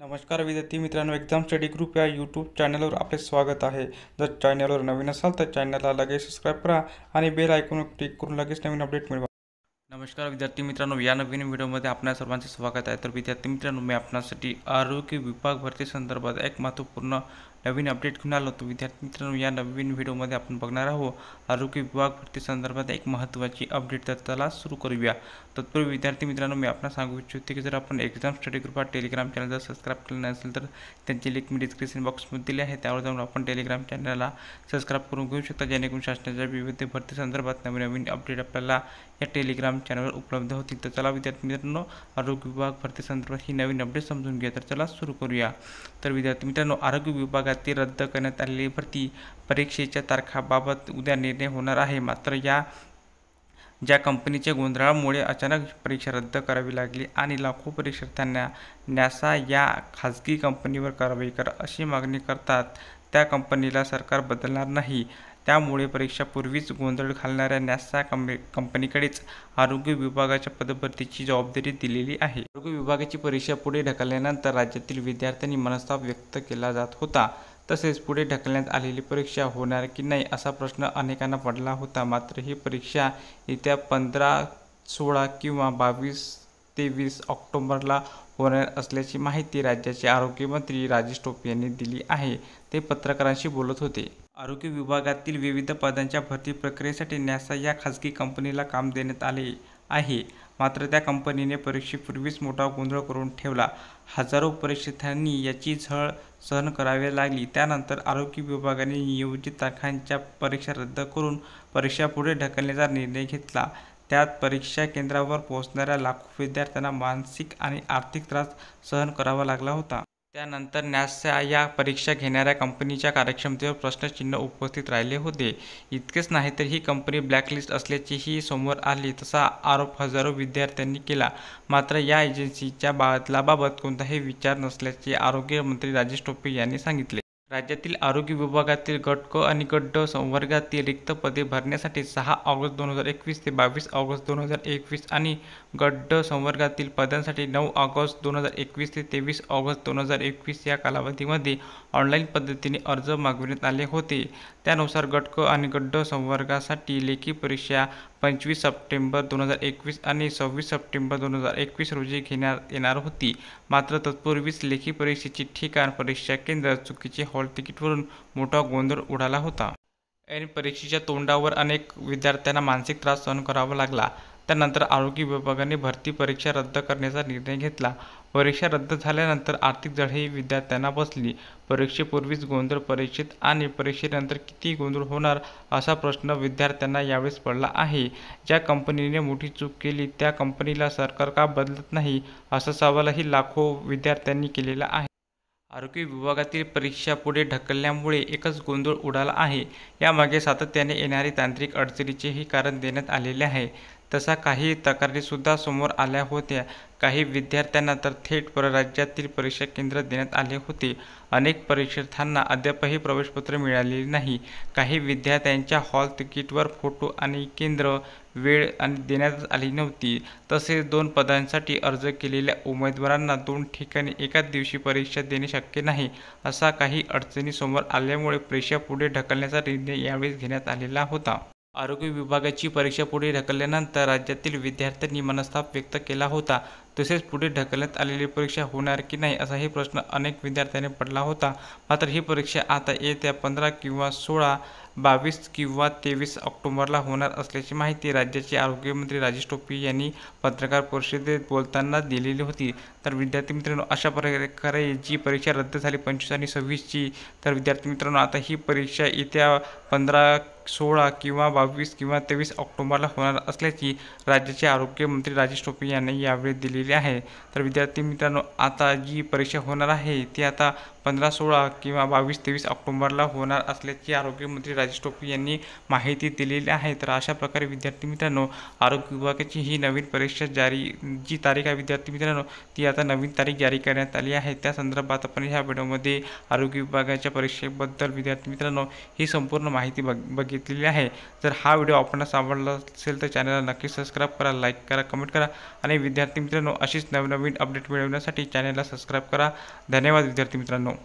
नमस्कार विद्यार्थी मित्रांनो एक्झाम स्टडी ग्रुप या यूट्यूब चॅनलवर आपले स्वागत आहे जर चॅनलवर नवीन असाल तर चॅनलला लगेच सबस्क्राईब करा आणि बेल ऐकून क्लिक करून लगेच नवीन अपडेट मिळवा नमस्कार विद्यार्थी मित्रांनो या नवीन व्हिडिओमध्ये आपल्या सर्वांचे स्वागत आहे तर विद्यार्थी मित्रांनो मी आपणासाठी आरोग्य विभाग भरती संदर्भात एक महत्त्वपूर्ण नवीन अपडेट घेऊन आलो तो विद्यार्थी मित्रांनो या नवीन व्हिडिओमध्ये आपण बघणार आहोत आरोग्य विभाग भरती संदर्भात एक महत्त्वाची अपडेट तर त्याला सुरू करूया तत्पूर्वी विद्यार्थी मित्रांनो मी आपण सांगू इच्छितो की जर आपण एक्झाम स्टडी ग्रुप हा टेलिग्राम चॅनल जर सबस्क्राईब केलं नसेल तर त्यांची लिंक मी डिस्क्रिप्शन बॉक्समध्ये दिली आहे त्यावर जाऊन आपण टेलिग्राम चॅनलला सबस्क्राईब करून घेऊ शकता जेणेकरून शासनाच्या विविध संदर्भात नवीन नवीन अपडेट आपल्याला या टेलिग्राम चॅनलवर उपलब्ध होतील तर चला विद्यार्थी मित्रांनो आरोग्य विभाग संदर्भात ही नवीन अपडेट समजून घ्या तर चला सुरू करूया तर विद्यार्थी मित्रांनो आरोग्य विभागात रद्द करण्यात आलेली भरती परीक्षेच्या तारखाबाबत उद्या निर्णय होणार आहे मात्र या ज्या कंपनीच्या गोंधळामुळे अचानक परीक्षा रद्द करावी लागली आणि लाखो परीक्षार्थ्यांना न्यासा या खाजगी कंपनीवर कारवाई करा अशी मागणी करतात त्या कंपनीला सरकार बदलणार नाही त्यामुळे परीक्षापूर्वीच गोंधळ घालणाऱ्या नॅसा कंपे कंपनीकडेच आरोग्य विभागाच्या पदभरतीची जबाबदारी दिलेली आहे आरोग्य विभागाची परीक्षा पुढे ढकलल्यानंतर राज्यातील विद्यार्थ्यांनी मनस्ताप व्यक्त केला जात होता तसेच पुढे ढकलण्यात आलेली परीक्षा होणार की नाही असा प्रश्न अनेकांना पडला होता मात्र ही परीक्षा येत्या पंधरा सोळा किंवा बावीस तेवीस ऑक्टोबरला होणार असल्याची माहिती राज्याचे आरोग्यमंत्री राजेश टोपे यांनी दिली आहे ते पत्रकारांशी बोलत होते आरोग्य विभागातील विविध पदांच्या भरती प्रक्रियेसाठी न्यासा या खाजगी कंपनीला काम देण्यात आले आहे मात्र त्या कंपनीने परीक्षेपूर्वीच मोठा गोंधळ करून ठेवला हजारो परीक्षार्थ्यांनी याची झळ सहन करावी लागली त्यानंतर आरोग्य विभागाने नियोजित तारखांच्या परीक्षा रद्द करून परीक्षा पुढे ढकलण्याचा निर्णय घेतला त्यात परीक्षा केंद्रावर पोहोचणाऱ्या लाखो विद्यार्थ्यांना मानसिक आणि आर्थिक त्रास सहन करावा लागला होता त्यानंतर नॅसच्या या परीक्षा घेणाऱ्या कंपनीच्या कार्यक्षमतेवर प्रश्नचिन्ह उपस्थित राहिले होते इतकेच नाही तर ही कंपनी ब्लॅकलिस्ट असल्याचीही समोर आली तसा आरोप हजारो विद्यार्थ्यांनी केला मात्र या एजन्सीच्या बदलाबाबत कोणताही विचार नसल्याचे आरोग्यमंत्री राजेश टोपे यांनी सांगितले राज्यातील आरोग्य विभागातील गट क आणि गट संवर्गातील रिक्त पदे भरण्यासाठी सहा ऑगस्ट दोन हजार एकवीस ते बावीस ऑगस्ट दोन हजार एकवीस आणि गट ड संवर्गातील पदांसाठी नऊ ऑगस्ट दोन हजार एकवीस ते तेवीस ऑगस्ट दोन हजार एकवीस या कालावधीमध्ये ऑनलाईन पद्धतीने अर्ज मागविण्यात आले होते त्यानुसार गट क आणि गट ड संवर्गासाठी लेखी परीक्षा पंचवीस सप्टेंबर दोन हजार एकवीस आणि सव्वीस सप्टेंबर दोन हजार एकवीस रोजी घेण्यात येणार होती मात्र तत्पूर्वीच लेखी परीक्षेची ठिकाण परीक्षा केंद्र चुकीचे हॉल तिकीटवरून मोठा गोंधळ उडाला होता ऐन परीक्षेच्या तोंडावर अनेक विद्यार्थ्यांना मानसिक त्रास सहन करावा लागला त्यानंतर आरोग्य विभागाने भरती परीक्षा रद्द करण्याचा निर्णय घेतला परीक्षा रद्द झाल्यानंतर आर्थिक जळही विद्यार्थ्यांना बसली परीक्षेपूर्वीच गोंधळ परीक्षेत आणि परीक्षेनंतर किती गोंधळ होणार असा प्रश्न विद्यार्थ्यांना यावेळेस पडला आहे ज्या कंपनीने मोठी चूक केली त्या कंपनीला सरकार का बदलत नाही असा सवालही लाखो विद्यार्थ्यांनी केलेला आहे आरोग्य विभागातील परीक्षा पुढे ढकलल्यामुळे एकच गोंधळ उडाला आहे यामागे सातत्याने येणारे तांत्रिक अडचणीचेही कारण देण्यात आलेले आहे तसा काही तक्रारीसुद्धा समोर आल्या होत्या काही विद्यार्थ्यांना तर थेट परराज्यातील परीक्षा केंद्र देण्यात आले होते अनेक परीक्षार्थ्यांना अद्यापही प्रवेशपत्र मिळालेली नाही काही विद्यार्थ्यांच्या हॉल तिकीटवर फोटो आणि केंद्र वेळ आणि देण्यात आली नव्हती तसेच दोन पदांसाठी अर्ज केलेल्या उमेदवारांना दोन ठिकाणी एकाच दिवशी परीक्षा देणे शक्य नाही असा काही अडचणी समोर आल्यामुळे परीक्षा पुढे ढकलण्याचा निर्णय यावेळी घेण्यात आलेला होता आरोग्य विभागाची परीक्षा पुढे ढकलल्यानंतर राज्यातील विद्यार्थ्यांनी मनस्ताप व्यक्त केला होता तसेच पुढे ढकलण्यात आलेली परीक्षा होणार की नाही असाही प्रश्न अनेक विद्यार्थ्यांनी पडला होता मात्र ही परीक्षा आता येत्या पंधरा किंवा सोळा बावीस किंवा तेवीस ऑक्टोबरला होणार असल्याची माहिती राज्याचे आरोग्यमंत्री राजेश टोपे यांनी पत्रकार परिषदेत बोलताना दिलेली होती तर विद्यार्थी मित्रांनो अशा प्रकारे जी परीक्षा रद्द झाली पंचवीस आणि सव्वीसची तर विद्यार्थी मित्रांनो आता ही परीक्षा येत्या पंधरा सोळा किंवा बावीस किंवा तेवीस ऑक्टोबरला होणार असल्याची राज्याचे आरोग्यमंत्री राजेश टोपे यांनी यावेळी दिलेली आहे तर विद्यार्थी मित्रांनो आता जी परीक्षा होणार आहे ती आता पंधरा सोळा किंवा बावीस तेवीस ऑक्टोंबरला होणार असल्याची आरोग्यमंत्री राजेश टोपे यांनी माहिती दिलेली आहे तर अशा प्रकारे विद्यार्थी मित्रांनो आरोग्य विभागाची ही नवीन परीक्षा जारी जी तारीख आहे विद्यार्थी मित्रांनो ती आता नवीन तारीख जारी करण्यात आली आहे त्या संदर्भात आपण ह्या व्हिडिओमध्ये आरोग्य विभागाच्या परीक्षेबद्दल विद्यार्थी मित्रांनो ही संपूर्ण माहिती बघ बघितलेली आहे जर हा व्हिडिओ आपण आवडला असेल तर चॅनलला नक्की सबस्क्राईब करा लाईक करा कमेंट करा आणि विद्यार्थी मित्रांनो अशीच नवनवीन अपडेट मिळवण्यासाठी चॅनलला सबस्क्राईब करा धन्यवाद विद्यार्थी मित्रांनो